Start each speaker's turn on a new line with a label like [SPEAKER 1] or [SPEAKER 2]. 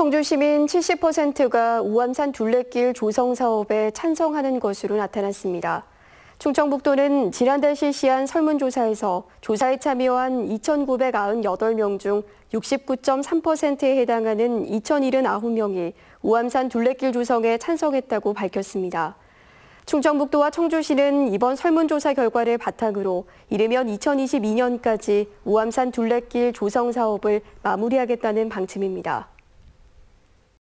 [SPEAKER 1] 청주 시민 70%가 우암산 둘레길 조성 사업에 찬성하는 것으로 나타났습니다. 충청북도는 지난달 실시한 설문조사에서 조사에 참여한 2,998명 중 69.3%에 해당하는 2,079명이 우암산 둘레길 조성에 찬성했다고 밝혔습니다. 충청북도와 청주시는 이번 설문조사 결과를 바탕으로 이르면 2022년까지 우암산 둘레길 조성 사업을 마무리하겠다는 방침입니다.